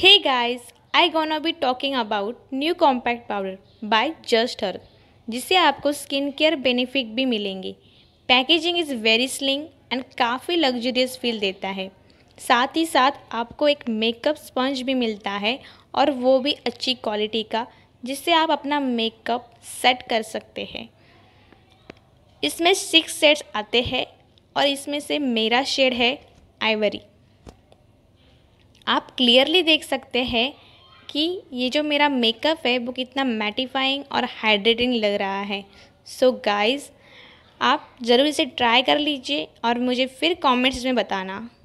Hey guys, I gonna be talking about new compact powder by Just Earth, जिससे आपको skin care benefit भी मिलेंगे packaging is very sling and काफ़ी luxurious feel देता है साथ ही साथ आपको एक मेकअप स्पंज भी मिलता है और वो भी अच्छी क्वालिटी का जिससे आप अपना मेकअप सेट कर सकते हैं इसमें सिक्स सेट्स आते हैं और इसमें से मेरा शेड है आइवरी आप क्लियरली देख सकते हैं कि ये जो मेरा मेकअप है वो कितना मैटिफाइंग और हाइड्रेटिंग लग रहा है सो so गाइज आप ज़रूर इसे ट्राई कर लीजिए और मुझे फिर कमेंट्स में बताना